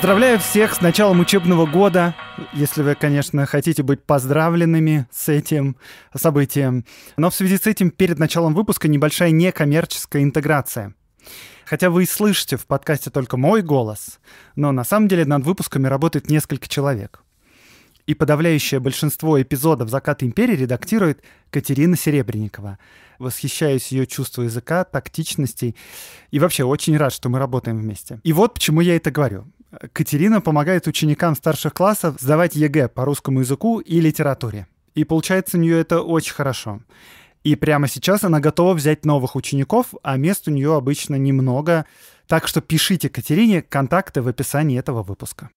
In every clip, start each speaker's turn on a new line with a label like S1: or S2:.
S1: Поздравляю всех с началом учебного года, если вы, конечно, хотите быть поздравленными с этим событием. Но в связи с этим перед началом выпуска небольшая некоммерческая интеграция. Хотя вы и слышите в подкасте только мой голос, но на самом деле над выпусками работает несколько человек. И подавляющее большинство эпизодов «Закат империи» редактирует Катерина Серебренникова. Восхищаюсь ее чувством языка, тактичности и вообще очень рад, что мы работаем вместе. И вот почему я это говорю. Катерина помогает ученикам старших классов сдавать ЕГЭ по русскому языку и литературе. И получается у нее это очень хорошо. И прямо сейчас она готова взять новых учеников, а мест у нее обычно немного. Так что пишите Катерине контакты в описании этого выпуска.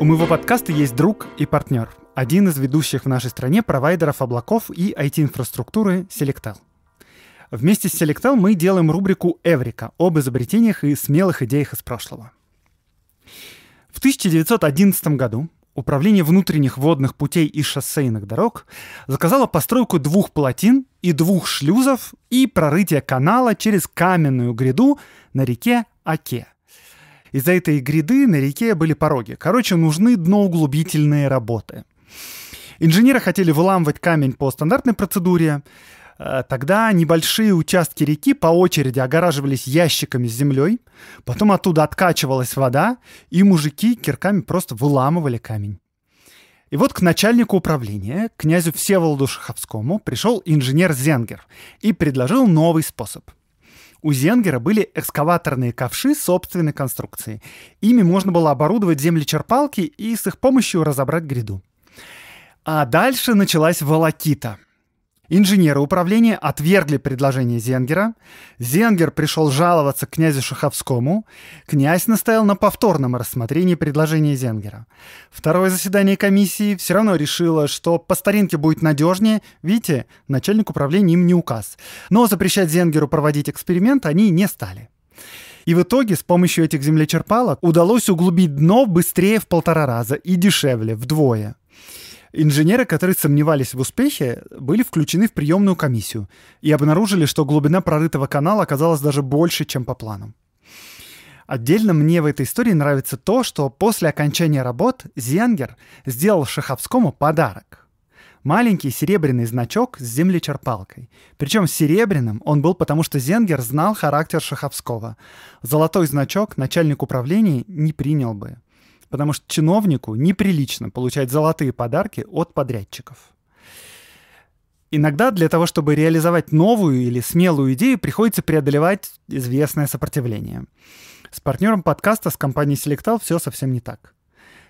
S1: У моего подкаста есть друг и партнер. Один из ведущих в нашей стране провайдеров облаков и IT-инфраструктуры Selectel. Вместе с Selectel мы делаем рубрику «Эврика» об изобретениях и смелых идеях из прошлого. В 1911 году Управление внутренних водных путей и шоссейных дорог заказало постройку двух плотин и двух шлюзов и прорытие канала через каменную гряду на реке Оке. Из-за этой гряды на реке были пороги. Короче, нужны дноуглубительные работы. Инженеры хотели выламывать камень по стандартной процедуре, Э, тогда небольшие участки реки по очереди огораживались ящиками с землей, потом оттуда откачивалась вода, и мужики кирками просто выламывали камень. И вот к начальнику управления, князю Всеволоду Шаховскому, пришел инженер Зенгер и предложил новый способ. У Зенгера были экскаваторные ковши собственной конструкции. Ими можно было оборудовать землечерпалки и с их помощью разобрать гряду. А дальше началась волокита – Инженеры управления отвергли предложение Зенгера. Зенгер пришел жаловаться князю Шаховскому. Князь настоял на повторном рассмотрении предложения Зенгера. Второе заседание комиссии все равно решило, что по старинке будет надежнее. Видите, начальник управления им не указ. Но запрещать Зенгеру проводить эксперимент они не стали. И в итоге с помощью этих землечерпалок удалось углубить дно быстрее в полтора раза и дешевле, вдвое. Инженеры, которые сомневались в успехе, были включены в приемную комиссию и обнаружили, что глубина прорытого канала оказалась даже больше, чем по плану. Отдельно мне в этой истории нравится то, что после окончания работ Зенгер сделал Шаховскому подарок. Маленький серебряный значок с землечерпалкой. Причем серебряным он был потому, что Зенгер знал характер Шаховского. Золотой значок начальник управления не принял бы потому что чиновнику неприлично получать золотые подарки от подрядчиков. Иногда для того, чтобы реализовать новую или смелую идею, приходится преодолевать известное сопротивление. С партнером подкаста с компанией Selectal все совсем не так.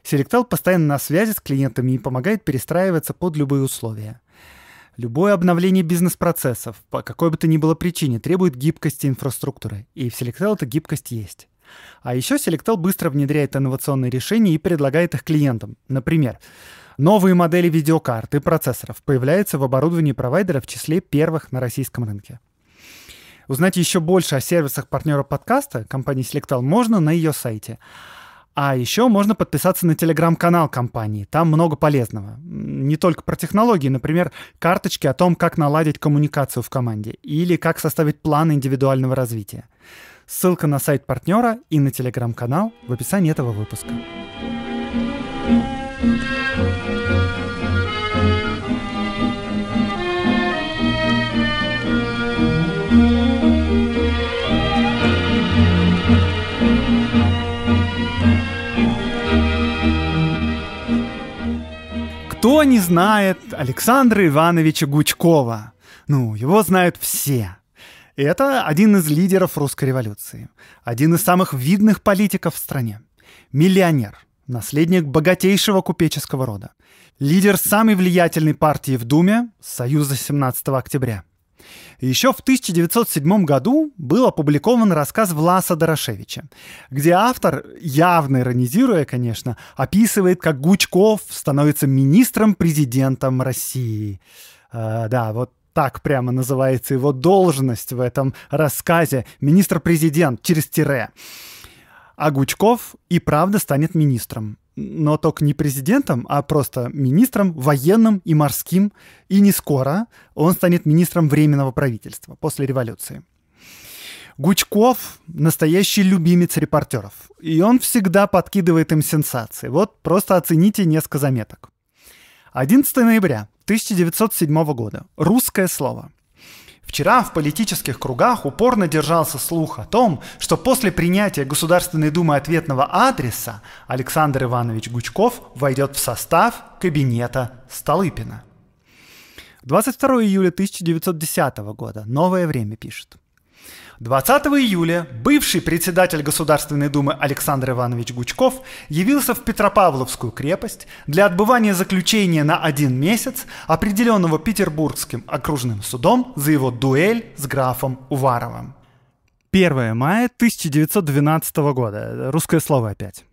S1: Selectal постоянно на связи с клиентами и помогает перестраиваться под любые условия. Любое обновление бизнес-процессов, по какой бы то ни было причине, требует гибкости инфраструктуры. И в Selectal эта гибкость есть. А еще Selectel быстро внедряет инновационные решения и предлагает их клиентам. Например, новые модели видеокарт и процессоров появляются в оборудовании провайдера в числе первых на российском рынке. Узнать еще больше о сервисах партнера подкаста компании Selectel можно на ее сайте. А еще можно подписаться на телеграм-канал компании. Там много полезного. Не только про технологии, например, карточки о том, как наладить коммуникацию в команде или как составить план индивидуального развития. Ссылка на сайт партнера и на телеграм-канал в описании этого выпуска. Кто не знает Александра Ивановича Гучкова? Ну, его знают все. Это один из лидеров русской революции, один из самых видных политиков в стране, миллионер, наследник богатейшего купеческого рода, лидер самой влиятельной партии в Думе Союза 17 октября. Еще в 1907 году был опубликован рассказ Власа Дорошевича, где автор, явно иронизируя, конечно, описывает, как Гучков становится министром-президентом России. Э, да, вот так прямо называется его должность в этом рассказе, министр-президент через тире. А Гучков и правда станет министром. Но только не президентом, а просто министром военным и морским. И не скоро он станет министром временного правительства после революции. Гучков – настоящий любимец репортеров. И он всегда подкидывает им сенсации. Вот просто оцените несколько заметок. 11 ноября 1907 года. Русское слово. Вчера в политических кругах упорно держался слух о том, что после принятия Государственной Думы ответного адреса Александр Иванович Гучков войдет в состав кабинета Столыпина. 22 июля 1910 года. Новое время пишет. 20 июля бывший председатель Государственной Думы Александр Иванович Гучков явился в Петропавловскую крепость для отбывания заключения на один месяц, определенного Петербургским окружным судом за его дуэль с графом Уваровым. 1 мая 1912 года. Русское слово опять.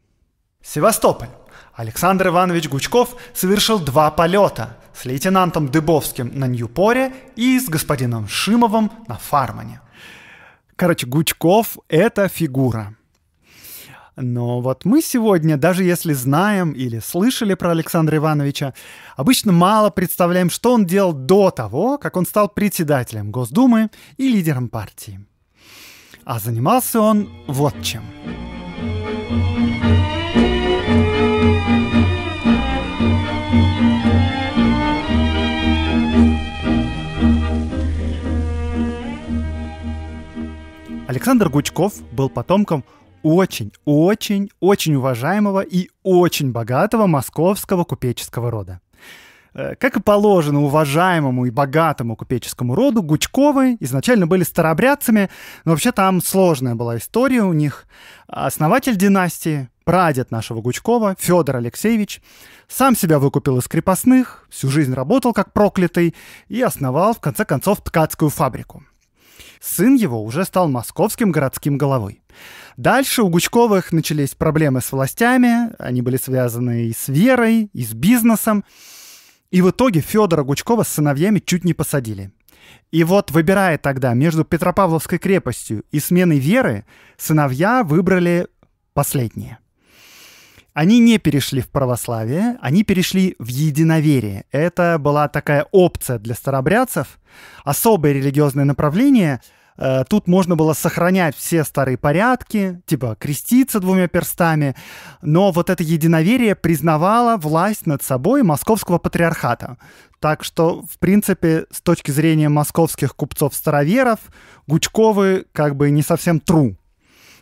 S1: Севастополь. Александр Иванович Гучков совершил два полета с лейтенантом Дыбовским на Ньюпоре и с господином Шимовым на Фармане. Короче, Гучков — это фигура. Но вот мы сегодня, даже если знаем или слышали про Александра Ивановича, обычно мало представляем, что он делал до того, как он стал председателем Госдумы и лидером партии. А занимался он вот чем. Thank you Александр Гучков был потомком очень-очень-очень уважаемого и очень богатого московского купеческого рода. Э, как и положено уважаемому и богатому купеческому роду, Гучковы изначально были старобрядцами, но вообще там сложная была история у них. Основатель династии, прадед нашего Гучкова, Федор Алексеевич, сам себя выкупил из крепостных, всю жизнь работал как проклятый и основал, в конце концов, ткацкую фабрику – Сын его уже стал московским городским головой. Дальше у Гучковых начались проблемы с властями, они были связаны и с верой, и с бизнесом. И в итоге Федора Гучкова с сыновьями чуть не посадили. И вот, выбирая тогда между Петропавловской крепостью и сменой веры, сыновья выбрали последнее. Они не перешли в православие, они перешли в единоверие. Это была такая опция для старобрядцев, особое религиозное направление. Э, тут можно было сохранять все старые порядки, типа креститься двумя перстами, но вот это единоверие признавало власть над собой московского патриархата. Так что, в принципе, с точки зрения московских купцов-староверов, Гучковы как бы не совсем true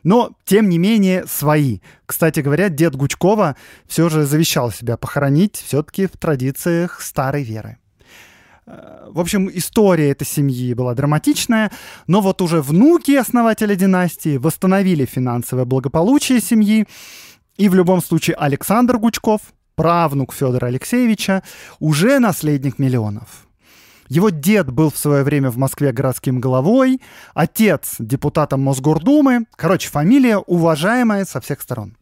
S1: но, тем не менее, свои. Кстати говоря, дед Гучкова все же завещал себя похоронить все-таки в традициях старой веры. Э, в общем, история этой семьи была драматичная, но вот уже внуки основателя династии восстановили финансовое благополучие семьи, и в любом случае Александр Гучков, правнук Федора Алексеевича, уже наследник миллионов. Его дед был в свое время в Москве городским главой, отец депутатом Мосгордумы. Короче, фамилия уважаемая со всех сторон.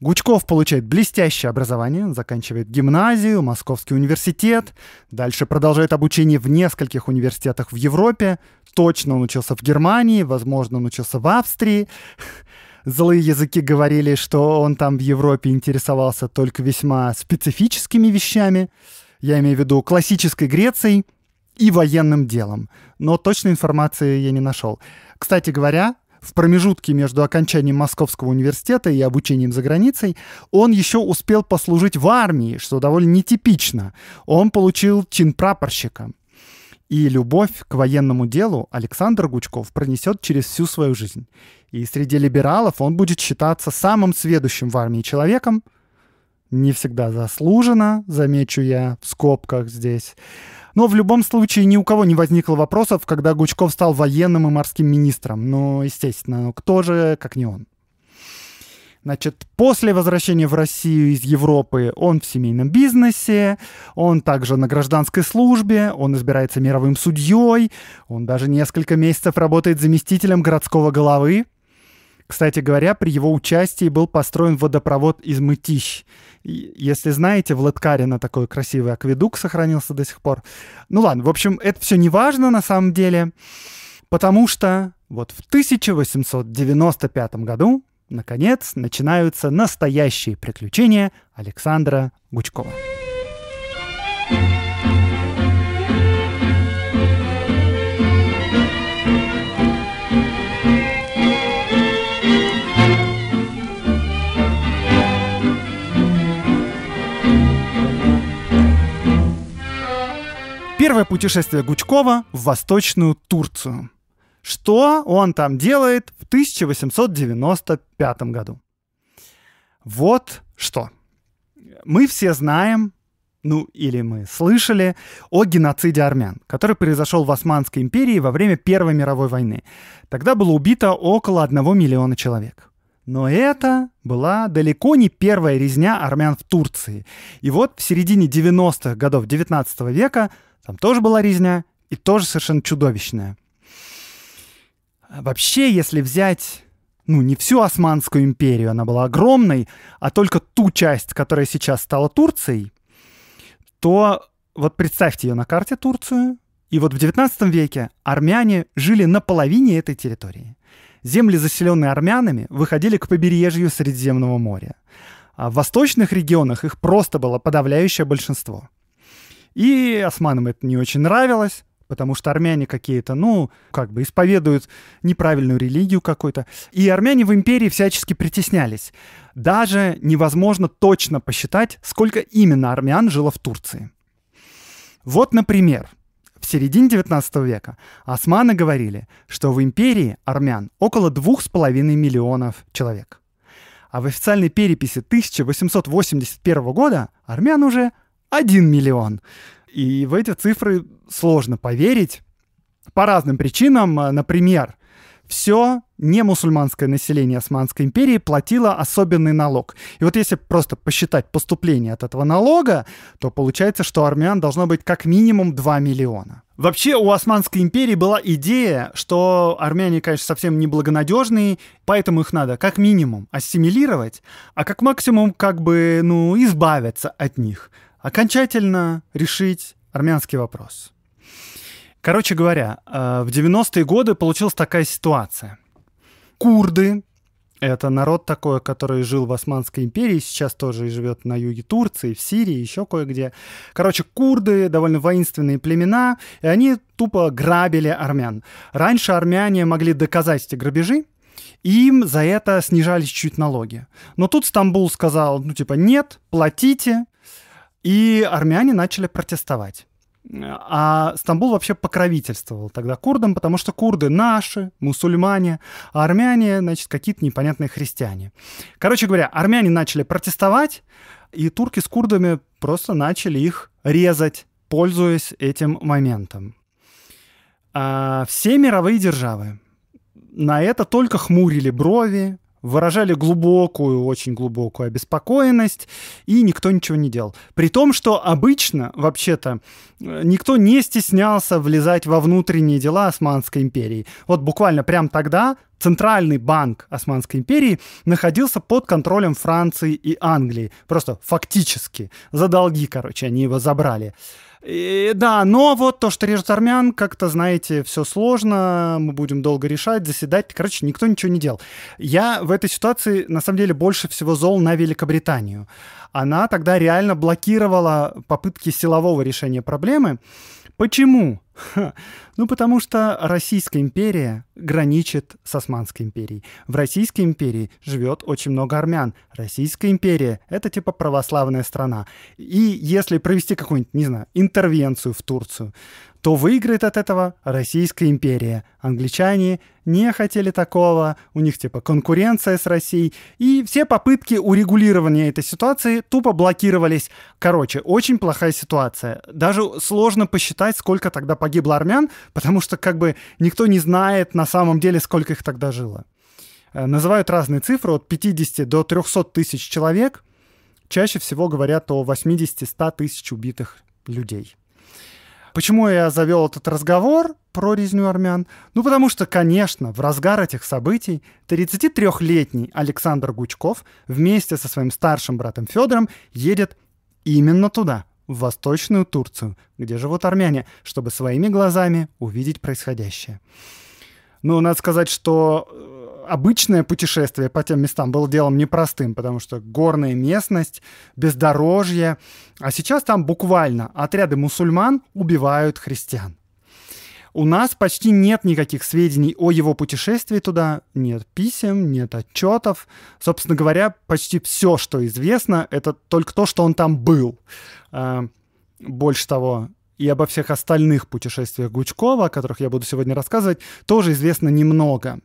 S1: Гучков получает блестящее образование, заканчивает гимназию, Московский университет, дальше продолжает обучение в нескольких университетах в Европе, точно он учился в Германии, возможно, он учился в Австрии. Злые языки говорили, что он там в Европе интересовался только весьма специфическими вещами я имею в виду классической Грецией и военным делом. Но точной информации я не нашел. Кстати говоря, в промежутке между окончанием Московского университета и обучением за границей, он еще успел послужить в армии, что довольно нетипично. Он получил чин прапорщика. И любовь к военному делу Александр Гучков пронесет через всю свою жизнь. И среди либералов он будет считаться самым сведущим в армии человеком – не всегда заслуженно, замечу я в скобках здесь. Но в любом случае ни у кого не возникло вопросов, когда Гучков стал военным и морским министром. Ну, естественно, кто же, как не он? Значит, после возвращения в Россию из Европы он в семейном бизнесе, он также на гражданской службе, он избирается мировым судьей, он даже несколько месяцев работает заместителем городского головы, кстати говоря, при его участии был построен водопровод из Мытищ. если знаете, в Латкарина такой красивый акведук сохранился до сих пор. Ну ладно, в общем, это все не важно на самом деле, потому что вот в 1895 году, наконец, начинаются настоящие приключения Александра Гучкова. Первое путешествие Гучкова в Восточную Турцию. Что он там делает в 1895 году? Вот что. Мы все знаем, ну или мы слышали, о геноциде армян, который произошел в Османской империи во время Первой мировой войны. Тогда было убито около 1 миллиона человек. Но это была далеко не первая резня армян в Турции. И вот в середине 90-х годов 19 века там тоже была резня, и тоже совершенно чудовищная. А вообще, если взять ну, не всю Османскую империю, она была огромной, а только ту часть, которая сейчас стала Турцией, то вот представьте ее на карте Турцию, и вот в XIX веке армяне жили на половине этой территории. Земли, заселенные армянами, выходили к побережью Средиземного моря. А в восточных регионах их просто было подавляющее большинство – и османам это не очень нравилось, потому что армяне какие-то, ну, как бы исповедуют неправильную религию какую-то. И армяне в империи всячески притеснялись. Даже невозможно точно посчитать, сколько именно армян жило в Турции. Вот, например, в середине 19 века османы говорили, что в империи армян около двух с половиной миллионов человек. А в официальной переписи 1881 года армян уже 1 миллион. И в эти цифры сложно поверить по разным причинам. Э, например, все не мусульманское население Османской империи платило особенный налог. И вот если просто посчитать поступление от этого налога, то получается, что армян должно быть как минимум 2 миллиона. Вообще у Османской империи была идея, что армяне, конечно, совсем неблагонадежные, поэтому их надо как минимум ассимилировать, а как максимум как бы, ну, избавиться от них окончательно решить армянский вопрос. Короче говоря, э, в 90-е годы получилась такая ситуация. Курды, это народ такой, который жил в Османской империи, сейчас тоже и живет на юге Турции, в Сирии, еще кое-где. Короче, курды, довольно воинственные племена, и они тупо грабили армян. Раньше армяне могли доказать эти грабежи, им за это снижались чуть налоги. Но тут Стамбул сказал, ну типа, нет, платите, и армяне начали протестовать. А Стамбул вообще покровительствовал тогда курдам, потому что курды наши, мусульмане, а армяне, значит, какие-то непонятные христиане. Короче говоря, армяне начали протестовать, и турки с курдами просто начали их резать, пользуясь этим моментом. А все мировые державы на это только хмурили брови, выражали глубокую, очень глубокую обеспокоенность, и никто ничего не делал. При том, что обычно, вообще-то, э, никто не стеснялся влезать во внутренние дела Османской империи. Вот буквально прям тогда Центральный банк Османской империи находился под контролем Франции и Англии. Просто фактически. За долги, короче, они его забрали. И, да, но вот то, что режут армян, как-то, знаете, все сложно, мы будем долго решать, заседать. Короче, никто ничего не делал. Я в этой ситуации, на самом деле, больше всего зол на Великобританию. Она тогда реально блокировала попытки силового решения проблемы. Почему? Ха. Ну, потому что Российская империя граничит с Османской империей. В Российской империи живет очень много армян. Российская империя — это типа православная страна. И если провести какую-нибудь, не знаю, интервенцию в Турцию, то выиграет от этого Российская империя. Англичане не хотели такого, у них типа конкуренция с Россией, и все попытки урегулирования этой ситуации тупо блокировались. Короче, очень плохая ситуация. Даже сложно посчитать, сколько тогда погибло армян, потому что как бы никто не знает на самом деле, сколько их тогда жило. Э, называют разные цифры, от 50 до 300 тысяч человек. Чаще всего говорят о 80-100 тысяч убитых людей. Почему я завел этот разговор про резню армян? Ну, потому что, конечно, в разгар этих событий 33-летний Александр Гучков вместе со своим старшим братом Федором едет именно туда, в Восточную Турцию, где живут армяне, чтобы своими глазами увидеть происходящее. Ну, надо сказать, что э, обычное путешествие по тем местам было делом непростым, потому что горная местность, бездорожье. А сейчас там буквально отряды мусульман убивают христиан. У нас почти нет никаких сведений о его путешествии туда, нет писем, нет отчетов. Собственно говоря, почти все, что известно, это только то, что он там был. А, больше того, и обо всех остальных путешествиях Гучкова, о которых я буду сегодня рассказывать, тоже известно немного.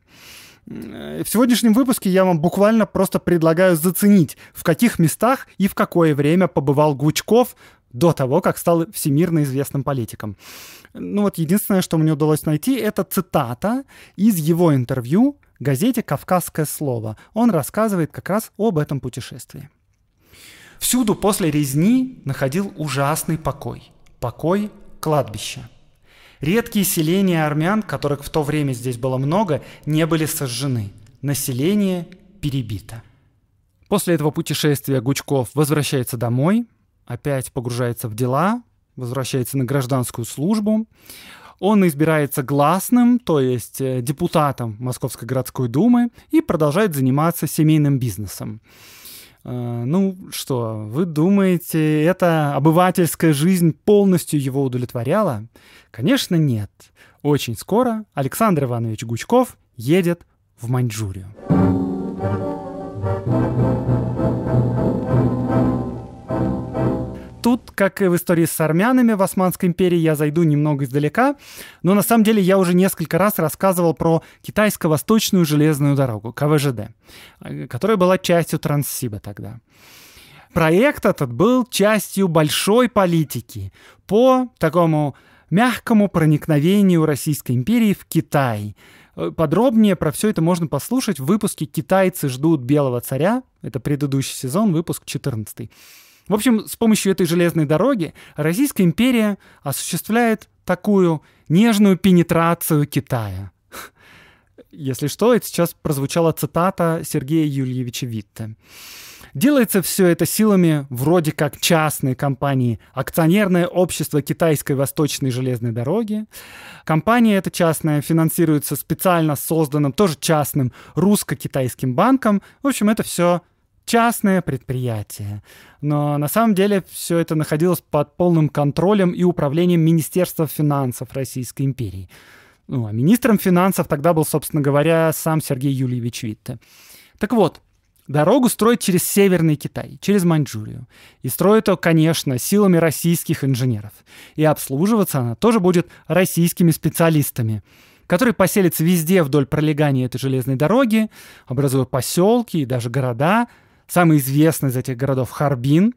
S1: Э, в сегодняшнем выпуске я вам буквально просто предлагаю заценить, в каких местах и в какое время побывал Гучков до того, как стал всемирно известным политиком. Ну вот единственное, что мне удалось найти, это цитата из его интервью газете «Кавказское слово». Он рассказывает как раз об этом путешествии. Всюду после резни находил ужасный покой. Покой кладбища. Редкие селения армян, которых в то время здесь было много, не были сожжены. Население перебито. После этого путешествия Гучков возвращается домой, опять погружается в дела, возвращается на гражданскую службу. Он избирается гласным, то есть э, депутатом Московской городской думы, и продолжает заниматься семейным бизнесом. Э, ну что, вы думаете, эта обывательская жизнь полностью его удовлетворяла? Конечно, нет. Очень скоро Александр Иванович Гучков едет в Маньчжурию. тут, как и в истории с армянами в Османской империи, я зайду немного издалека, но на самом деле я уже несколько раз рассказывал про китайско-восточную железную дорогу, КВЖД, которая была частью Транссиба тогда. Проект этот был частью большой политики по такому мягкому проникновению Российской империи в Китай. Подробнее про все это можно послушать в выпуске «Китайцы ждут белого царя». Это предыдущий сезон, выпуск 14. В общем, с помощью этой железной дороги Российская империя осуществляет такую нежную пенетрацию Китая. Если что, это сейчас прозвучала цитата Сергея Юльевича Витте. Делается все это силами вроде как частной компании «Акционерное общество Китайской Восточной железной дороги». Компания эта частная финансируется специально созданным, тоже частным, русско-китайским банком. В общем, это все частное предприятие. Но на самом деле все это находилось под полным контролем и управлением Министерства финансов Российской империи. Ну, а министром финансов тогда был, собственно говоря, сам Сергей Юльевич Витте. Так вот, дорогу строят через Северный Китай, через Маньчжурию. И строят ее, конечно, силами российских инженеров. И обслуживаться она тоже будет российскими специалистами который поселится везде вдоль пролегания этой железной дороги, образуя поселки и даже города, Самый известный из этих городов — Харбин.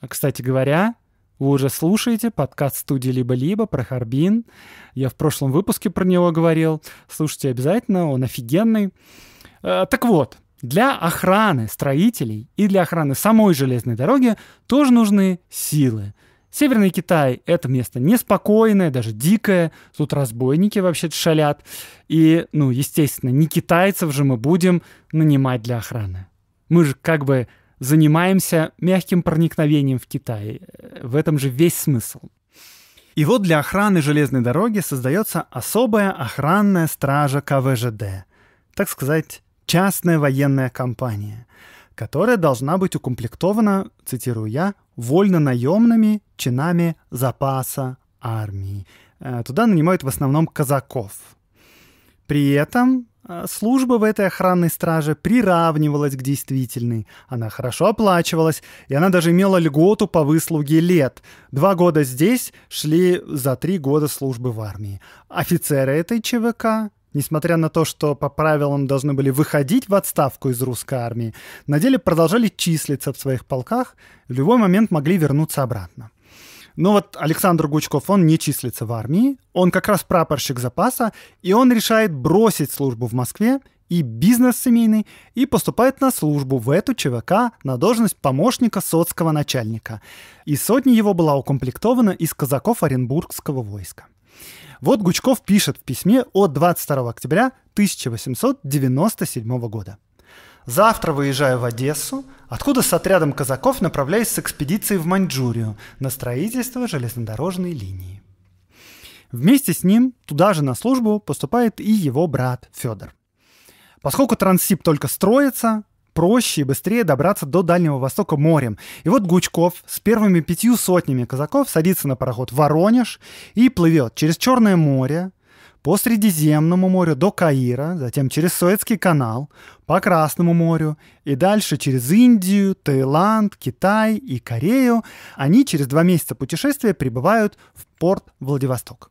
S1: А, кстати говоря, вы уже слушаете подкаст студии «Либо-либо» про Харбин. Я в прошлом выпуске про него говорил. Слушайте обязательно, он офигенный. А, так вот, для охраны строителей и для охраны самой железной дороги тоже нужны силы. Северный Китай — это место неспокойное, даже дикое. Тут разбойники вообще-то шалят. И, ну, естественно, не китайцев же мы будем нанимать для охраны. Мы же как бы занимаемся мягким проникновением в Китай. Э, в этом же весь смысл. И вот для охраны железной дороги создается особая охранная стража КВЖД, так сказать, частная военная компания, которая должна быть укомплектована, цитирую я, вольно-наемными чинами запаса армии. Э, туда нанимают в основном казаков. При этом а, служба в этой охранной страже приравнивалась к действительной. Она хорошо оплачивалась, и она даже имела льготу по выслуге лет. Два года здесь шли за три года службы в армии. Офицеры этой ЧВК, несмотря на то, что по правилам должны были выходить в отставку из русской армии, на деле продолжали числиться в своих полках и в любой момент могли вернуться обратно. Но вот Александр Гучков, он не числится в армии, он как раз прапорщик запаса, и он решает бросить службу в Москве и бизнес семейный, и поступает на службу в эту ЧВК на должность помощника соцкого начальника. И сотня его была укомплектована из казаков Оренбургского войска. Вот Гучков пишет в письме от 22 октября 1897 года. Завтра выезжаю в Одессу, откуда с отрядом казаков направляюсь с экспедицией в Маньчжурию на строительство железнодорожной линии. Вместе с ним туда же на службу поступает и его брат Федор. Поскольку Транссиб только строится, проще и быстрее добраться до Дальнего Востока морем. И вот Гучков с первыми пятью сотнями казаков садится на пароход «Воронеж» и плывет через Черное море, по Средиземному морю до Каира, затем через Суэцкий канал, по Красному морю и дальше через Индию, Таиланд, Китай и Корею, они через два месяца путешествия прибывают в порт Владивосток.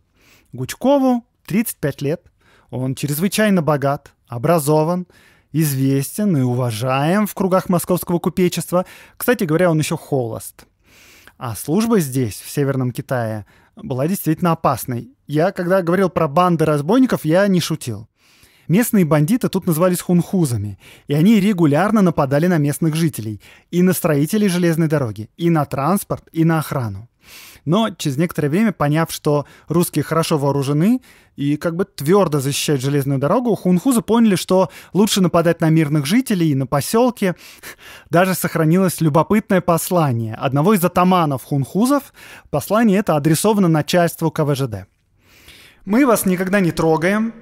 S1: Гучкову 35 лет, он чрезвычайно богат, образован, известен и уважаем в кругах московского купечества. Кстати говоря, он еще холост. А служба здесь, в Северном Китае – была действительно опасной. Я, когда говорил про банды разбойников, я не шутил. Местные бандиты тут назывались хунхузами, и они регулярно нападали на местных жителей, и на строителей железной дороги, и на транспорт, и на охрану. Но через некоторое время, поняв, что русские хорошо вооружены и как бы твердо защищают железную дорогу, хунхузы поняли, что лучше нападать на мирных жителей и на поселки. Даже сохранилось любопытное послание одного из атаманов хунхузов. Послание это адресовано начальству КВЖД. «Мы вас никогда не трогаем,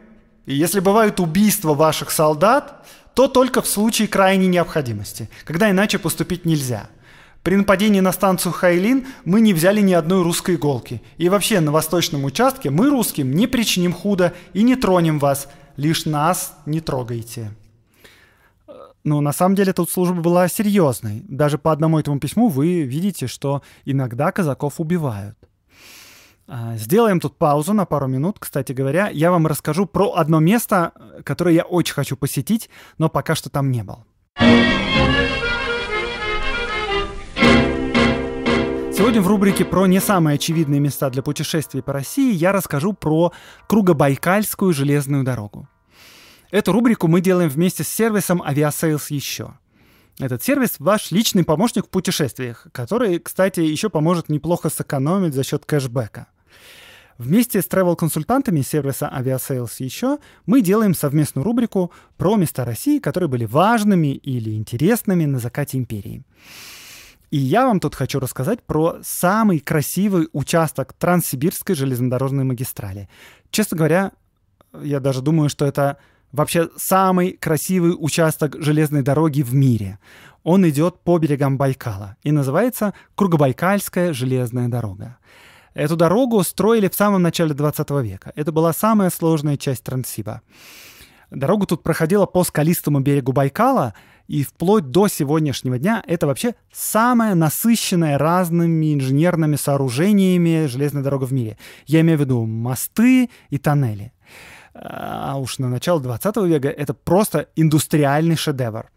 S1: и если бывают убийства ваших солдат, то только в случае крайней необходимости, когда иначе поступить нельзя. При нападении на станцию Хайлин мы не взяли ни одной русской иголки. И вообще, на восточном участке мы русским не причиним худо и не тронем вас. Лишь нас не трогайте. Но на самом деле, тут служба была серьезной. Даже по одному этому письму вы видите, что иногда казаков убивают. А, сделаем тут паузу на пару минут. Кстати говоря, я вам расскажу про одно место, э, которое я очень хочу посетить, но пока что там не был. Сегодня в рубрике про не самые очевидные места для путешествий по России я расскажу про Кругобайкальскую железную дорогу. Эту рубрику мы делаем вместе с сервисом Aviasales еще». Этот сервис — ваш личный помощник в путешествиях, который, кстати, еще поможет неплохо сэкономить за счет кэшбэка. Вместе с travel-консультантами сервиса Aviasales еще мы делаем совместную рубрику про места России, которые были важными или интересными на закате империи. И я вам тут хочу рассказать про самый красивый участок Транссибирской железнодорожной магистрали. Честно говоря, я даже думаю, что это вообще самый красивый участок железной дороги в мире. Он идет по берегам Байкала и называется Кругобайкальская железная дорога. Эту дорогу строили в самом начале 20 века. Это была самая сложная часть Транссиба. Дорога тут проходила по скалистому берегу Байкала, и вплоть до сегодняшнего дня это вообще самое насыщенное разными инженерными сооружениями железная дорога в мире. Я имею в виду мосты и тоннели. А уж на начало 20 века это просто индустриальный шедевр.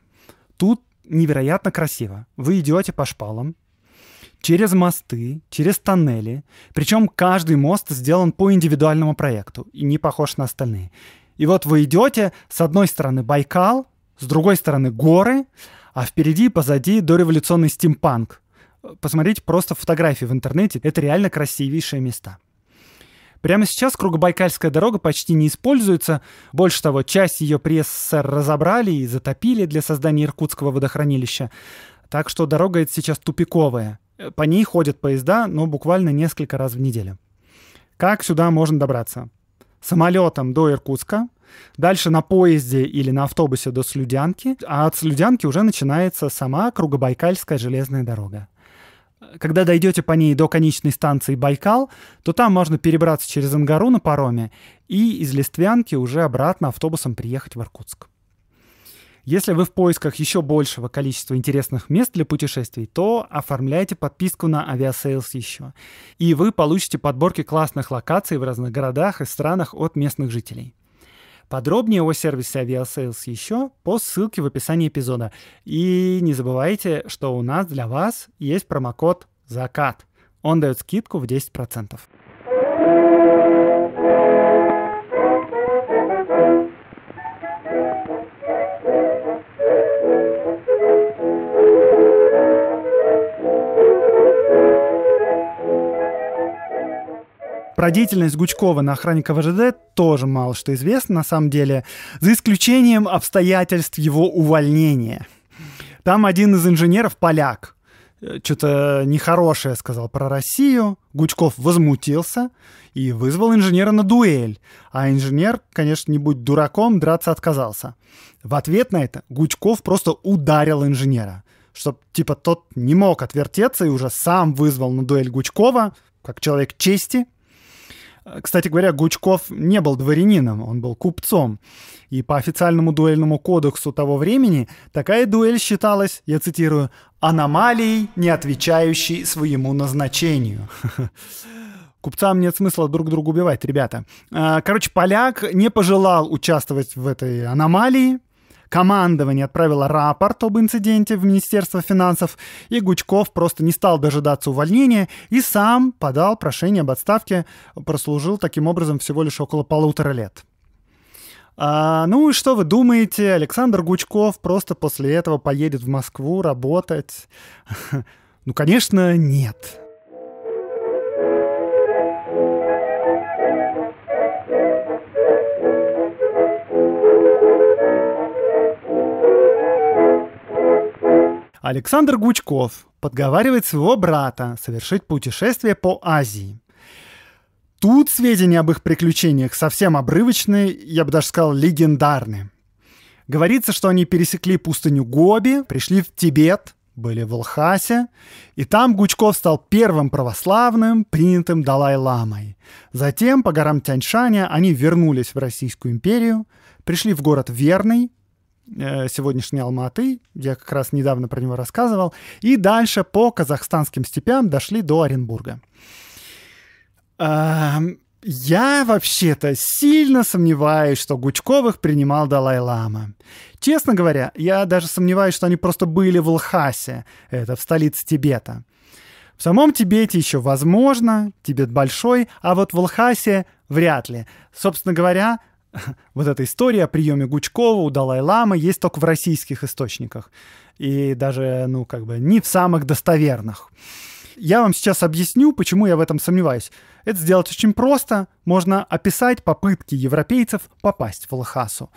S1: Тут невероятно красиво. Вы идете по шпалам, через мосты, через тоннели. Причем каждый мост сделан по индивидуальному проекту и не похож на остальные. И вот вы идете, с одной стороны Байкал, с другой стороны горы, а впереди и позади дореволюционный стимпанк. Посмотрите просто фотографии в интернете. Это реально красивейшие места. Прямо сейчас Кругобайкальская дорога почти не используется. Больше того, часть ее пресс разобрали и затопили для создания Иркутского водохранилища. Так что дорога это сейчас тупиковая. По ней ходят поезда, но буквально несколько раз в неделю. Как сюда можно добраться? Самолетом до Иркутска, Дальше на поезде или на автобусе до Слюдянки, а от Слюдянки уже начинается сама Кругобайкальская железная дорога. Когда дойдете по ней до конечной станции Байкал, то там можно перебраться через Ангару на пароме и из Листвянки уже обратно автобусом приехать в Иркутск. Если вы в поисках еще большего количества интересных мест для путешествий, то оформляйте подписку на Aviasales еще. И вы получите подборки классных локаций в разных городах и странах от местных жителей. Подробнее о сервисе Aviasales еще по ссылке в описании эпизода. И не забывайте, что у нас для вас есть промокод «Закат». Он дает скидку в 10%. Про деятельность Гучкова на охране КВЖД тоже мало что известно, на самом деле, за исключением обстоятельств его увольнения. Там один из инженеров, поляк, э, что-то нехорошее сказал про Россию. Гучков возмутился и вызвал инженера на дуэль. А инженер, конечно, не будь дураком, драться отказался. В ответ на это Гучков просто ударил инженера, чтобы типа тот не мог отвертеться и уже сам вызвал на дуэль Гучкова, как человек чести – Э, кстати говоря, Гучков не был дворянином, он был купцом. И по официальному дуэльному кодексу того времени такая дуэль считалась, я цитирую, «аномалией, не отвечающей своему назначению». Купцам нет смысла друг друга убивать, ребята. Э, короче, поляк не пожелал участвовать в этой аномалии, командование отправило рапорт об инциденте в Министерство финансов, и Гучков просто не стал дожидаться увольнения и сам подал прошение об отставке, прослужил таким образом всего лишь около полутора лет. А, ну и что вы думаете, Александр Гучков просто после этого поедет в Москву работать? Ну, конечно, нет. Александр Гучков подговаривает своего брата совершить путешествие по Азии. Тут сведения об их приключениях совсем обрывочные, я бы даже сказал, легендарные. Говорится, что они пересекли пустыню Гоби, пришли в Тибет, были в Лхасе, и там Гучков стал первым православным, принятым Далай-ламой. Затем по горам Тяньшаня они вернулись в Российскую империю, пришли в город Верный, Э, сегодняшний Алматы, я как раз недавно про него рассказывал, и дальше по казахстанским степям дошли до Оренбурга. Я вообще-то сильно сомневаюсь, что Гучковых принимал Далай-Лама. Честно говоря, я даже сомневаюсь, что они просто были в Лхасе, это в столице Тибета. В самом Тибете еще возможно, Тибет большой, а вот в Лхасе вряд ли. Собственно говоря, вот эта история о приеме Гучкова у Далай-Ламы есть только в российских источниках. И даже, ну, как бы, не в самых достоверных. Я вам сейчас объясню, почему я в этом сомневаюсь. Это сделать очень просто. Можно описать попытки европейцев попасть в Лхасу.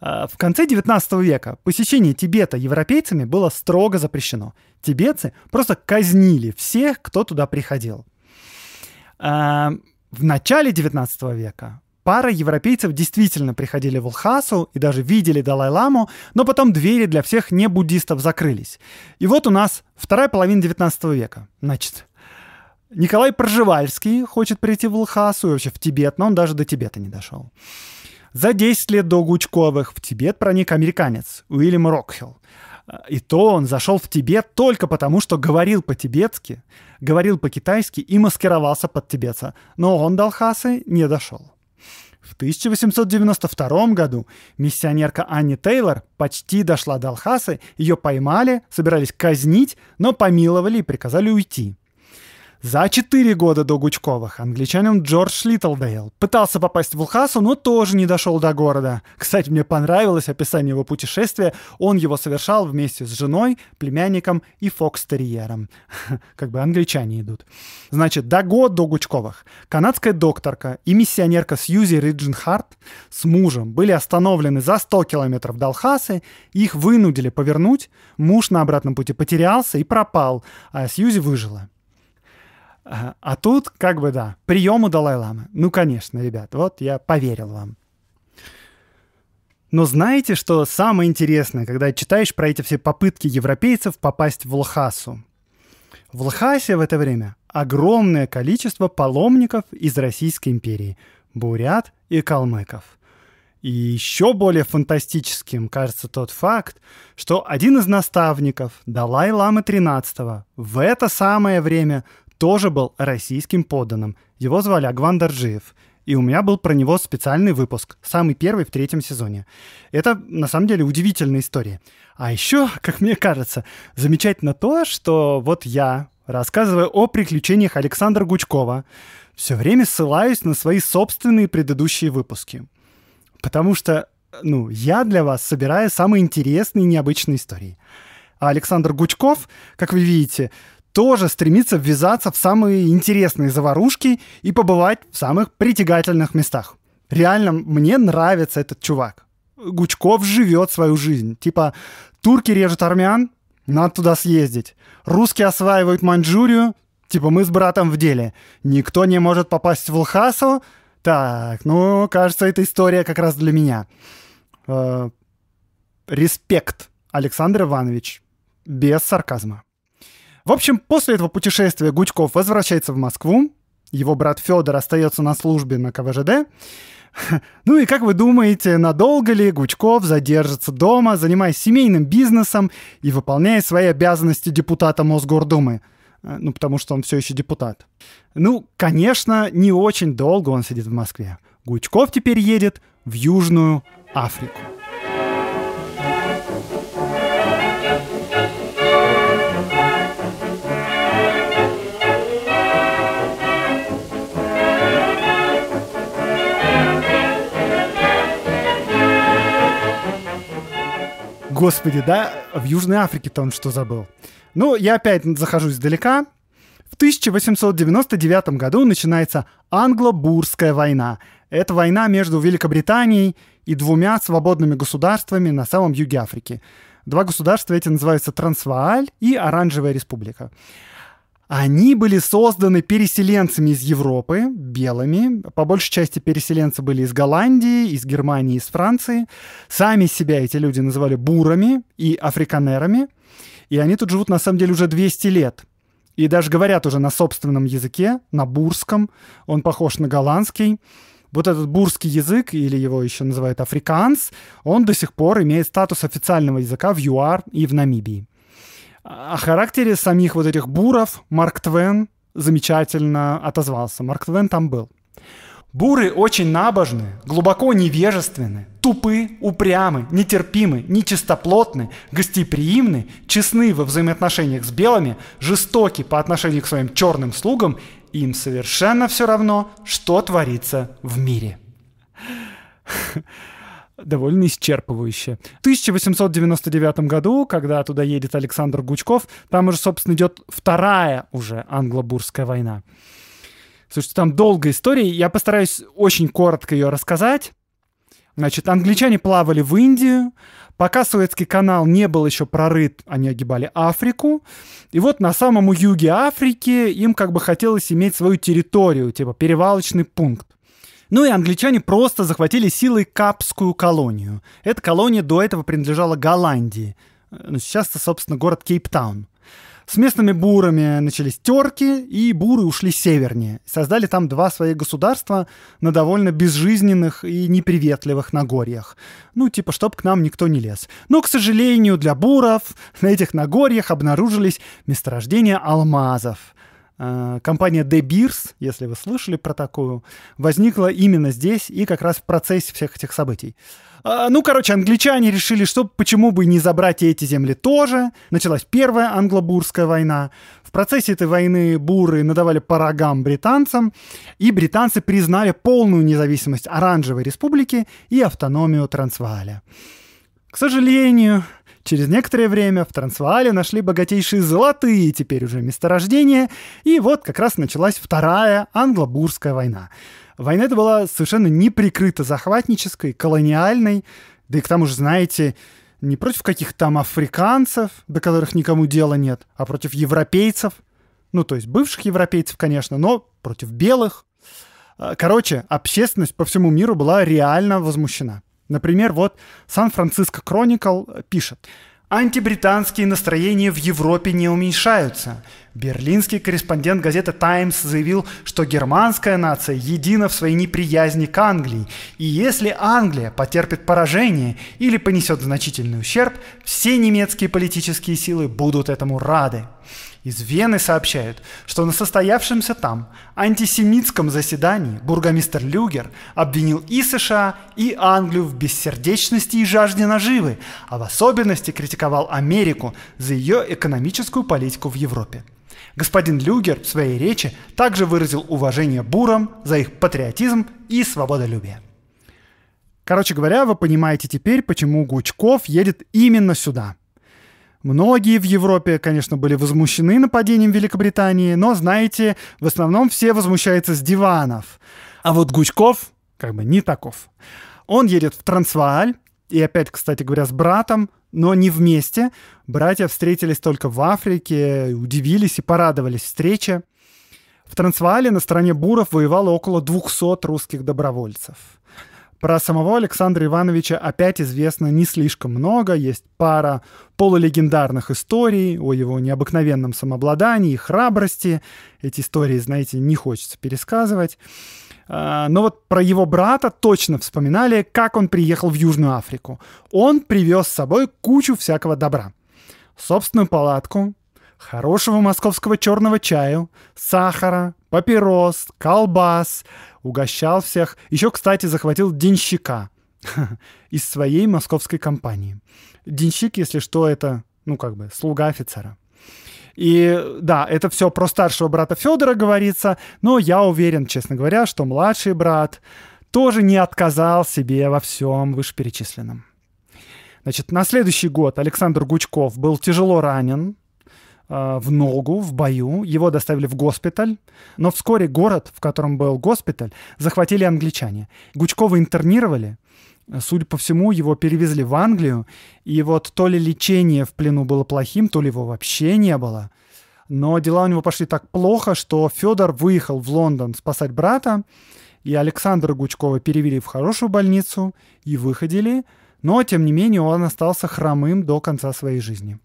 S1: А, в конце 19 века посещение Тибета европейцами было строго запрещено. Тибетцы просто казнили всех, кто туда приходил. А, в начале 19 века Пара европейцев действительно приходили в Лхасу и даже видели Далай-ламу, но потом двери для всех не буддистов закрылись. И вот у нас вторая половина 19 века. Значит, Николай Пржевальский хочет прийти в Лхасу и вообще в Тибет, но он даже до Тибета не дошел. За 10 лет до Гучковых в Тибет проник американец Уильям Рокхилл. И то он зашел в Тибет только потому, что говорил по-тибетски, говорил по-китайски и маскировался под тибетца. Но он до Лхасы не дошел. В 1892 году миссионерка Анни Тейлор почти дошла до Алхасы, ее поймали, собирались казнить, но помиловали и приказали уйти. За четыре года до Гучковых англичанин Джордж Литлдейл пытался попасть в Лхасу, но тоже не дошел до города. Кстати, мне понравилось описание его путешествия. Он его совершал вместе с женой, племянником и фокстерьером. Как бы англичане идут. Значит, до год до Гучковых канадская докторка и миссионерка Сьюзи Риджинхарт с мужем были остановлены за 100 километров до Лхасы, их вынудили повернуть, муж на обратном пути потерялся и пропал, а Сьюзи выжила. А, тут, как бы, да, приему Далай-Ламы. Ну, конечно, ребят, вот я поверил вам. Но знаете, что самое интересное, когда читаешь про эти все попытки европейцев попасть в Лхасу? В Лхасе в это время огромное количество паломников из Российской империи, бурят и калмыков – и еще более фантастическим кажется тот факт, что один из наставников, далай Ламы XIII, в это самое время тоже был российским подданным. Его звали Агван Дарджиев. И у меня был про него специальный выпуск, самый первый в третьем сезоне. Это, на самом деле, удивительная история. А еще, как мне кажется, замечательно то, что вот я, рассказывая о приключениях Александра Гучкова, все время ссылаюсь на свои собственные предыдущие выпуски. Потому что, ну, я для вас собираю самые интересные и необычные истории. А Александр Гучков, как вы видите, тоже стремится ввязаться в самые интересные заварушки и побывать в самых притягательных местах. Реально, мне нравится этот чувак. Гучков живет свою жизнь. Типа, турки режут армян, надо туда съездить. Русские осваивают Маньчжурию, типа, мы с братом в деле. Никто не может попасть в Лхасу. Так, ну, кажется, эта история как раз для меня. Э, респект, Александр Иванович. Без сарказма. В общем, после этого путешествия Гучков возвращается в Москву, его брат Федор остается на службе на КВЖД. Ну и как вы думаете, надолго ли Гучков задержится дома, занимаясь семейным бизнесом и выполняя свои обязанности депутата Мосгордумы? Э, ну, потому что он все еще депутат. Ну, конечно, не очень долго он сидит в Москве. Гучков теперь едет в Южную Африку. Господи, да? В Южной Африке-то он что забыл? Ну, я опять захожу издалека. В 1899 году начинается Англо-Бурская война. Это война между Великобританией и двумя свободными государствами на самом юге Африки. Два государства эти называются Трансвааль и Оранжевая Республика. Они были созданы переселенцами из Европы, белыми. По большей части переселенцы были из Голландии, из Германии, из Франции. Сами себя эти люди называли бурами и африканерами. И они тут живут, на самом деле, уже 200 лет. И даже говорят уже на собственном языке, на бурском. Он похож на голландский. Вот этот бурский язык, или его еще называют африканс, он до сих пор имеет статус официального языка в ЮАР и в Намибии. О характере самих вот этих буров Марк Твен замечательно отозвался. Марк Твен там был. Буры очень набожны, глубоко невежественны, тупы, упрямы, нетерпимы, нечистоплотны, гостеприимны, честны во взаимоотношениях с белыми, жестоки по отношению к своим черным слугам, им совершенно все равно, что творится в мире. довольно исчерпывающе. В 1899 году, когда туда едет Александр Гучков, там уже, собственно, идет вторая уже англобурская война. Слушайте, там долгая история, я постараюсь очень коротко ее рассказать. Значит, англичане плавали в Индию, пока Суэцкий канал не был еще прорыт, они огибали Африку. И вот на самом юге Африки им как бы хотелось иметь свою территорию, типа перевалочный пункт. Ну и англичане просто захватили силой Капскую колонию. Эта колония до этого принадлежала Голландии. Ну, Сейчас это, собственно, город Кейптаун. С местными бурами начались терки, и буры ушли севернее. Создали там два своих государства на довольно безжизненных и неприветливых Нагорьях. Ну, типа, чтоб к нам никто не лез. Но, к сожалению, для буров на этих Нагорьях обнаружились месторождения алмазов — Э, компания De Beers, если вы слышали про такую, возникла именно здесь и как раз в процессе всех этих событий. А, ну, короче, англичане решили, что почему бы не забрать и эти земли тоже. Началась первая англобурская война. В процессе этой войны буры надавали порогам британцам, и британцы признали полную независимость Оранжевой республики и автономию Трансвааля. К сожалению, Через некоторое время в Трансваале нашли богатейшие золотые теперь уже месторождения, и вот как раз началась вторая англобурская война. Война эта была совершенно неприкрыто захватнической, колониальной, да и к тому же, знаете, не против каких-то там африканцев, до которых никому дела нет, а против европейцев, ну то есть бывших европейцев, конечно, но против белых. А, короче, общественность по всему миру была реально возмущена. Например, вот Сан-Франциско Кроникл пишет. Антибританские настроения в Европе не уменьшаются. Берлинский корреспондент газеты «Таймс» заявил, что германская нация едина в своей неприязни к Англии, и если Англия потерпит поражение или понесет значительный ущерб, все немецкие политические силы будут этому рады из Вены сообщают, что на состоявшемся там антисемитском заседании бургомистр Люгер обвинил и США, и Англию в бессердечности и жажде наживы, а в особенности критиковал Америку за ее экономическую политику в Европе. Господин Люгер в своей речи также выразил уважение бурам за их патриотизм и свободолюбие. Короче говоря, вы понимаете теперь, почему Гучков едет именно сюда – Многие в Европе, конечно, были возмущены нападением Великобритании, но, знаете, в основном все возмущаются с диванов. А вот Гучков как бы не таков. Он едет в Трансвааль, и опять, кстати говоря, с братом, но не вместе. Братья встретились только в Африке, удивились и порадовались встрече. В Трансваале на стороне буров воевало около 200 русских добровольцев – про самого Александра Ивановича опять известно не слишком много, есть пара полулегендарных историй о его необыкновенном самообладании и храбрости. Эти истории, знаете, не хочется пересказывать. А, но вот про его брата точно вспоминали, как он приехал в Южную Африку. Он привез с собой кучу всякого добра. Собственную палатку, хорошего московского черного чаю, сахара, папирос, колбас. Угощал всех. Еще, кстати, захватил денщика из своей московской компании. Денщик, если что, это, ну, как бы, слуга офицера. И да, это все про старшего брата Федора говорится, но я уверен, честно говоря, что младший брат тоже не отказал себе во всем вышеперечисленном. Значит, на следующий год Александр Гучков был тяжело ранен, Э, в ногу в бою. Его доставили в госпиталь. Но вскоре город, в котором был госпиталь, захватили англичане. Гучкова интернировали. Судя по всему, его перевезли в Англию. И вот то ли лечение в плену было плохим, то ли его вообще не было. Но дела у него пошли так плохо, что Федор выехал в Лондон спасать брата, и Александра Гучкова перевели в хорошую больницу и выходили, но, тем не менее, он остался хромым до конца своей жизни.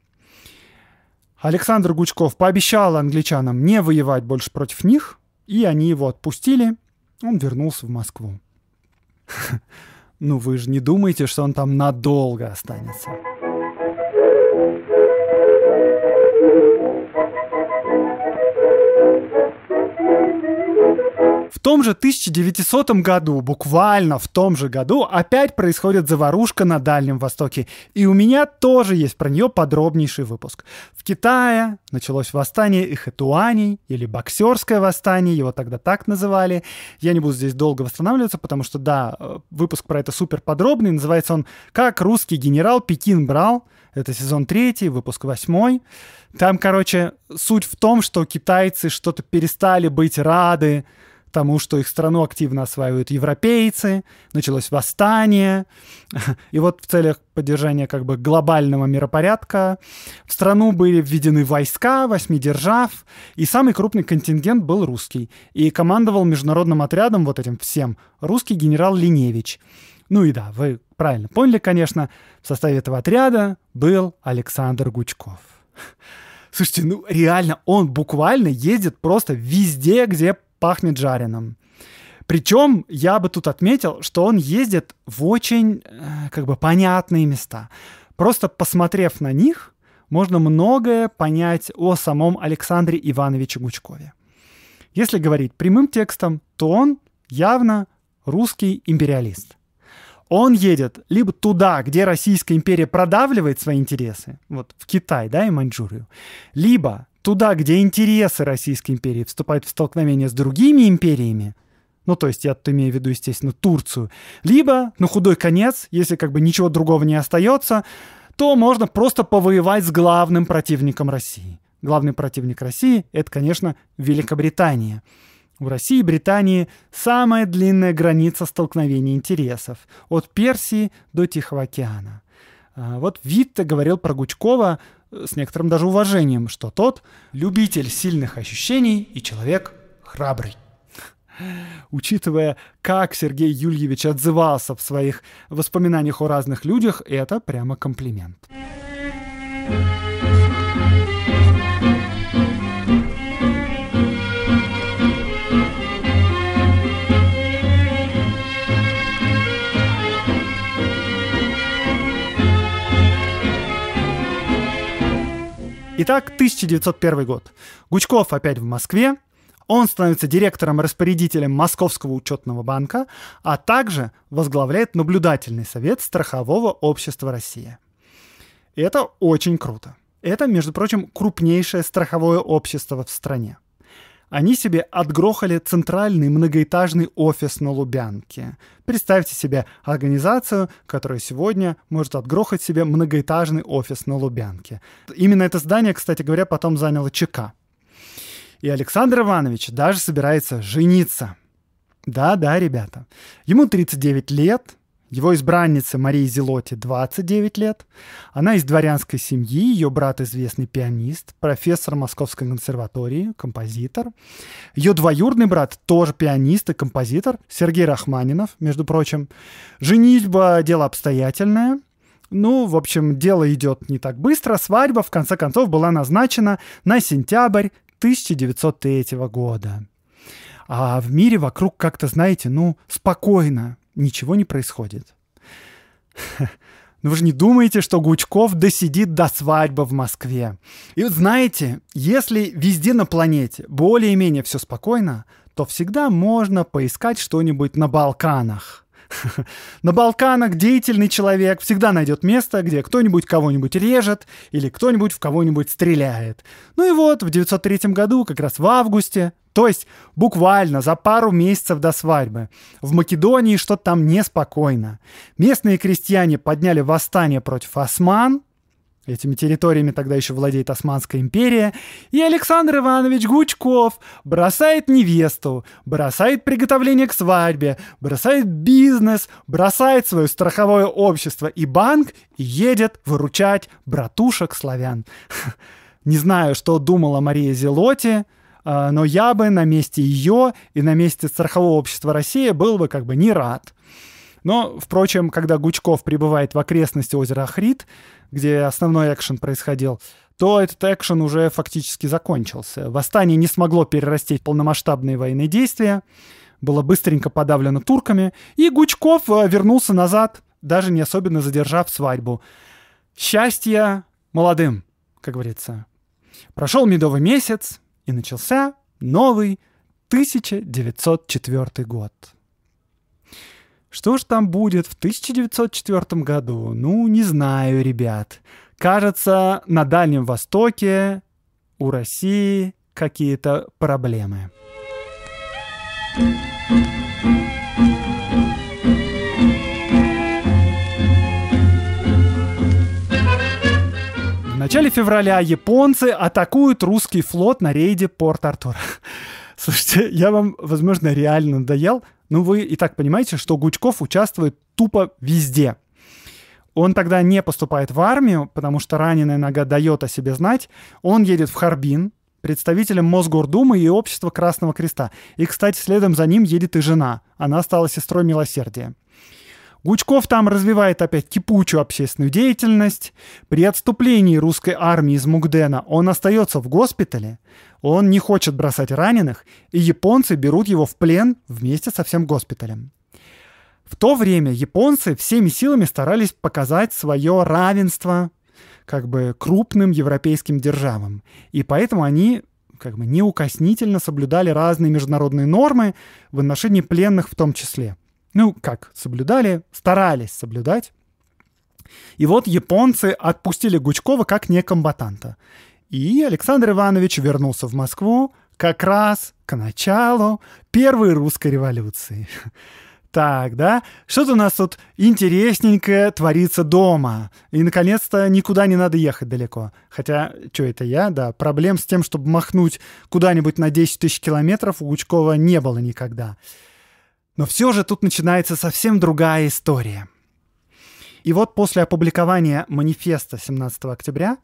S1: Александр Гучков пообещал англичанам не воевать больше против них, и они его отпустили. Он вернулся в Москву. Ну вы же не думаете, что он там надолго останется. В том же 1900 году, буквально в том же году, опять происходит заварушка на Дальнем Востоке. И у меня тоже есть про нее подробнейший выпуск. В Китае началось восстание Ихэтуаней, или боксерское восстание, его тогда так называли. Я не буду здесь долго восстанавливаться, потому что, да, э, выпуск про это супер подробный. Называется он «Как русский генерал Пекин брал». Это сезон третий, выпуск восьмой. Там, короче, суть в том, что китайцы что-то перестали быть рады тому, что их страну активно осваивают европейцы, началось восстание. И вот в целях поддержания как бы глобального миропорядка в страну были введены войска восьми держав, и самый крупный контингент был русский. И командовал международным отрядом вот этим всем русский генерал Линевич. Ну и да, вы правильно поняли, конечно, в составе этого отряда был Александр Гучков. Слушайте, ну реально, он буквально ездит просто везде, где пахнет жареным. Причем я бы тут отметил, что он ездит в очень э, как бы понятные места. Просто посмотрев на них, можно многое понять о самом Александре Ивановиче Гучкове. Если говорить прямым текстом, то он явно русский империалист. Он едет либо туда, где Российская империя продавливает свои интересы, вот в Китай, да, и Маньчжурию, либо туда, где интересы Российской империи вступают в столкновение с другими империями, ну, то есть я тут имею в виду, естественно, Турцию, либо, на худой конец, если как бы ничего другого не остается, то можно просто повоевать с главным противником России. Главный противник России — это, конечно, Великобритания. У России и Британии самая длинная граница столкновения интересов — от Персии до Тихого океана. А, вот Витте говорил про Гучкова, с некоторым даже уважением, что тот любитель сильных ощущений и человек храбрый. Учитывая, как Сергей Юльевич отзывался в своих воспоминаниях о разных людях, это прямо комплимент. thank you Итак, 1901 год. Гучков опять в Москве. Он становится директором-распорядителем Московского учетного банка, а также возглавляет наблюдательный совет страхового общества России. это очень круто. Это, между прочим, крупнейшее страховое общество в стране. Они себе отгрохали центральный многоэтажный офис на Лубянке. Представьте себе организацию, которая сегодня может отгрохать себе многоэтажный офис на Лубянке. Именно это здание, кстати говоря, потом заняло ЧК. И Александр Иванович даже собирается жениться. Да-да, ребята. Ему 39 лет, его избранница Мария Зелоти 29 лет. Она из дворянской семьи, ее брат известный пианист, профессор Московской консерватории, композитор. Ее двоюродный брат тоже пианист и композитор, Сергей Рахманинов, между прочим. Женитьба – дело обстоятельное – ну, в общем, дело идет не так быстро. Свадьба, в конце концов, была назначена на сентябрь 1903 года. А в мире вокруг как-то, знаете, ну, спокойно ничего не происходит. Но ну вы же не думаете, что Гучков досидит до свадьбы в Москве. И вот знаете, если везде на планете более-менее все спокойно, то всегда можно поискать что-нибудь на Балканах. На Балканах деятельный человек всегда найдет место, где кто-нибудь кого-нибудь режет или кто-нибудь в кого-нибудь стреляет. Ну и вот, в 903 году, как раз в августе, то есть буквально за пару месяцев до свадьбы. В Македонии что-то там неспокойно. Местные крестьяне подняли восстание против осман, Этими территориями тогда еще владеет Османская империя. И Александр Иванович Гучков бросает невесту, бросает приготовление к свадьбе, бросает бизнес, бросает свое страховое общество и банк и едет выручать братушек славян. Не знаю, что думала Мария Зелоти, а, но я бы на месте ее и на месте страхового общества России был бы как бы не рад. Но, впрочем, когда Гучков прибывает в окрестности озера Ахрид, где основной экшен происходил, то этот экшен уже фактически закончился. Восстание не смогло перерастить полномасштабные военные действия, было быстренько подавлено турками, и Гучков э, вернулся назад, даже не особенно задержав свадьбу. Счастье молодым, как говорится. Прошел медовый месяц, и начался новый 1904 год. Что ж там будет в 1904 году? Ну, не знаю, ребят. Кажется, на Дальнем Востоке у России какие-то проблемы. В начале февраля японцы атакуют русский флот на рейде Порт-Артур. Слушайте, я вам, возможно, реально надоел, ну, вы и так понимаете, что Гучков участвует тупо везде. Он тогда не поступает в армию, потому что раненая нога дает о себе знать. Он едет в Харбин, представителем Мосгордумы и Общества Красного Креста. И, кстати, следом за ним едет и жена. Она стала сестрой милосердия. Гучков там развивает опять кипучую общественную деятельность. При отступлении русской армии из Мугдена он остается в госпитале, он не хочет бросать раненых, и японцы берут его в плен вместе со всем госпиталем. В то время японцы всеми силами старались показать свое равенство как бы крупным европейским державам. И поэтому они как бы неукоснительно соблюдали разные международные нормы в отношении пленных в том числе – ну, как соблюдали, старались соблюдать. И вот японцы отпустили Гучкова как некомбатанта. И Александр Иванович вернулся в Москву как раз к началу первой русской революции. Так, да? Что-то у нас тут интересненькое творится дома. И, наконец-то, никуда не надо ехать далеко. Хотя, что это я, да, проблем с тем, чтобы махнуть куда-нибудь на 10 тысяч километров у Гучкова не было никогда. Но все же тут начинается совсем другая история. И вот после опубликования манифеста 17 октября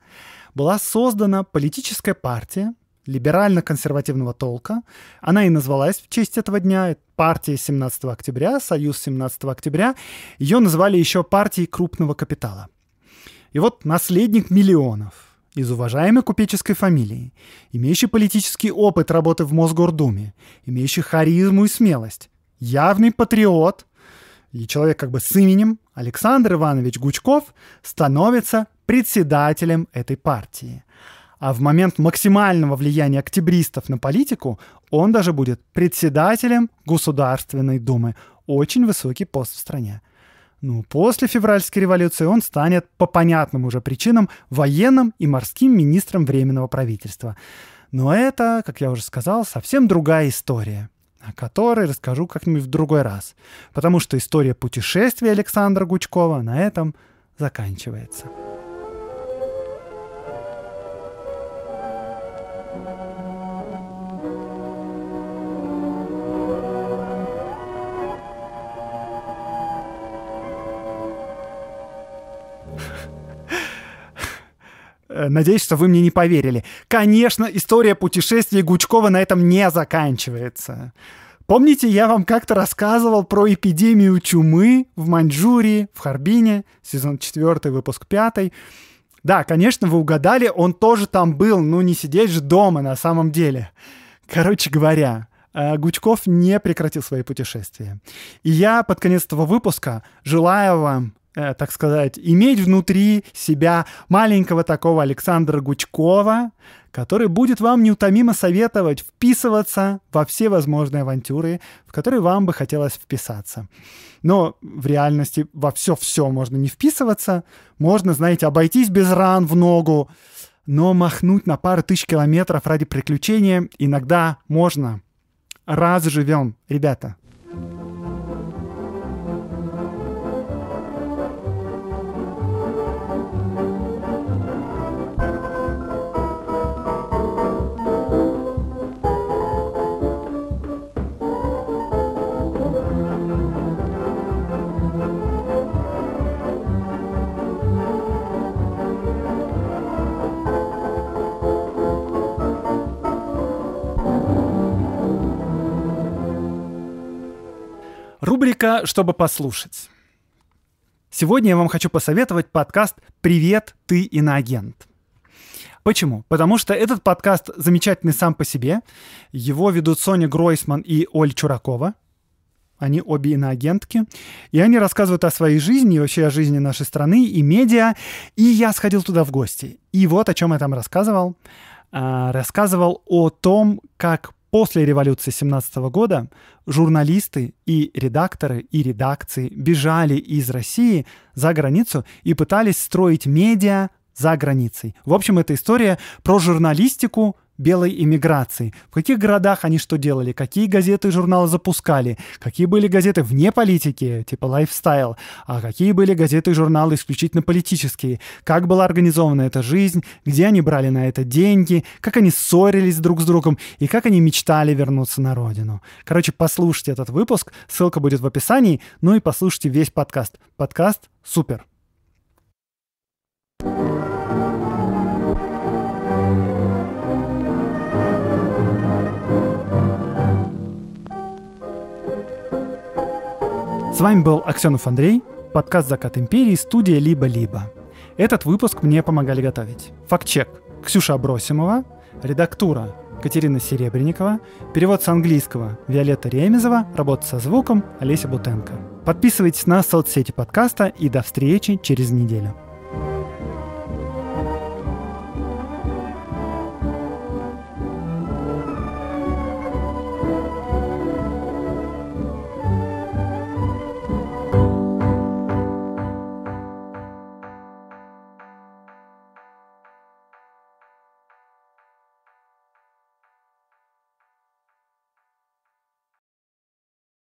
S1: была создана политическая партия либерально-консервативного толка. Она и назвалась в честь этого дня партия 17 октября, Союз 17 октября. Ее называли еще партией крупного капитала. И вот наследник миллионов из уважаемой купеческой фамилии, имеющий политический опыт работы в Мосгордуме, имеющий харизму и смелость, явный патриот и человек как бы с именем Александр Иванович Гучков становится председателем этой партии. А в момент максимального влияния октябристов на политику он даже будет председателем Государственной Думы. Очень высокий пост в стране. Ну, после февральской революции он станет, по понятным уже причинам, военным и морским министром Временного правительства. Но это, как я уже сказал, совсем другая история о которой расскажу как-нибудь в другой раз, потому что история путешествия Александра Гучкова на этом заканчивается. Э, надеюсь, что вы мне не поверили. Конечно, история путешествий Гучкова на этом не заканчивается. Помните, я вам как-то рассказывал про эпидемию чумы в Маньчжурии, в Харбине, сезон 4, выпуск 5. Да, конечно, вы угадали, он тоже там был, ну не сидеть же дома на самом деле. Короче говоря, э, Гучков не прекратил свои путешествия. И я под конец этого выпуска желаю вам Э, так сказать, иметь внутри себя маленького такого Александра Гучкова, который будет вам неутомимо советовать вписываться во все возможные авантюры, в которые вам бы хотелось вписаться. Но в реальности во все-все можно не вписываться, можно, знаете, обойтись без ран в ногу, но махнуть на пару тысяч километров ради приключения иногда можно. Раз живем, ребята. thank Рубрика «Чтобы послушать». Сегодня я вам хочу посоветовать подкаст «Привет, ты иноагент». Почему? Потому что этот подкаст замечательный сам по себе. Его ведут Соня Гройсман и Оль Чуракова. Они обе иноагентки. И они рассказывают о своей жизни и вообще о жизни нашей страны и медиа. И я сходил туда в гости. И вот о чем я там рассказывал. А, рассказывал о том, как После революции 17 года журналисты и редакторы и редакции бежали из России за границу и пытались строить медиа за границей. В общем, это история про журналистику белой иммиграции. В каких городах они что делали, какие газеты и журналы запускали, какие были газеты вне политики, типа лайфстайл, а какие были газеты и журналы исключительно политические, как была организована эта жизнь, где они брали на это деньги, как они ссорились друг с другом и как они мечтали вернуться на родину. Короче, послушайте этот выпуск, ссылка будет в описании, ну и послушайте весь подкаст. Подкаст супер! С вами был Аксенов Андрей, подкаст «Закат империи», студия «Либо-либо». Этот выпуск мне помогали готовить. Фактчек Ксюша Абросимова, редактура Катерина Серебренникова, перевод с английского Виолетта Ремезова, работа со звуком Олеся Бутенко. Подписывайтесь на соцсети подкаста и до встречи через неделю.